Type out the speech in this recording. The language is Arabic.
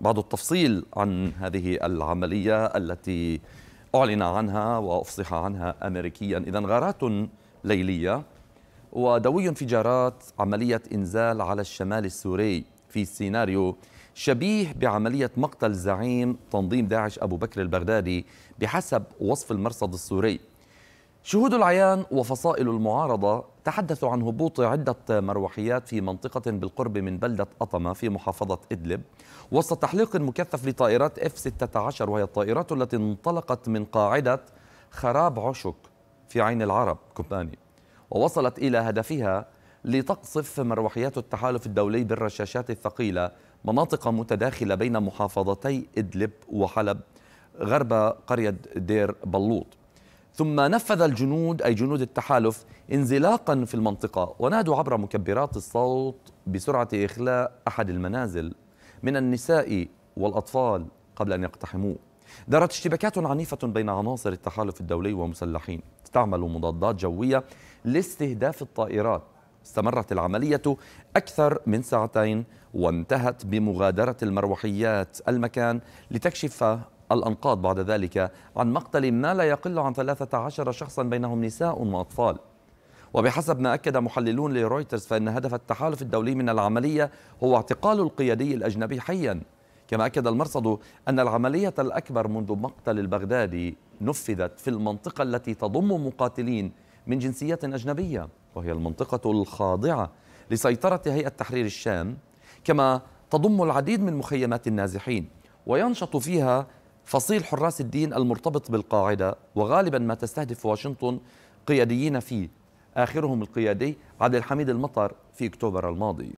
بعض التفصيل عن هذه العملية التي أعلن عنها وأفصح عنها أمريكيا إذا غارات ليلية ودوي انفجارات عملية إنزال على الشمال السوري في سيناريو شبيه بعملية مقتل زعيم تنظيم داعش أبو بكر البغدادي بحسب وصف المرصد السوري شهود العيان وفصائل المعارضة تحدثوا عن هبوط عدة مروحيات في منطقة بالقرب من بلدة أطمة في محافظة إدلب وسط تحليق مكثف لطائرات F-16 وهي الطائرات التي انطلقت من قاعدة خراب عشك في عين العرب كوباني ووصلت إلى هدفها لتقصف مروحيات التحالف الدولي بالرشاشات الثقيلة مناطق متداخلة بين محافظتي إدلب وحلب غرب قرية دير بلوط ثم نفذ الجنود أي جنود التحالف انزلاقا في المنطقة ونادوا عبر مكبرات الصوت بسرعة إخلاء أحد المنازل من النساء والأطفال قبل أن يقتحموه دارت اشتباكات عنيفة بين عناصر التحالف الدولي ومسلحين استعملوا مضادات جوية لاستهداف الطائرات استمرت العملية أكثر من ساعتين وانتهت بمغادرة المروحيات المكان لتكشف الأنقاض بعد ذلك عن مقتل ما لا يقل عن 13 شخصا بينهم نساء وأطفال وبحسب ما أكد محللون لرويترز فإن هدف التحالف الدولي من العملية هو اعتقال القيادي الأجنبي حيا كما أكد المرصد أن العملية الأكبر منذ مقتل البغدادي نفذت في المنطقة التي تضم مقاتلين من جنسيات أجنبية وهي المنطقة الخاضعة لسيطرة هيئة تحرير الشام كما تضم العديد من مخيمات النازحين وينشط فيها فصيل حراس الدين المرتبط بالقاعدة وغالبا ما تستهدف واشنطن قياديين فيه آخرهم القيادي عبد الحميد المطر في أكتوبر الماضي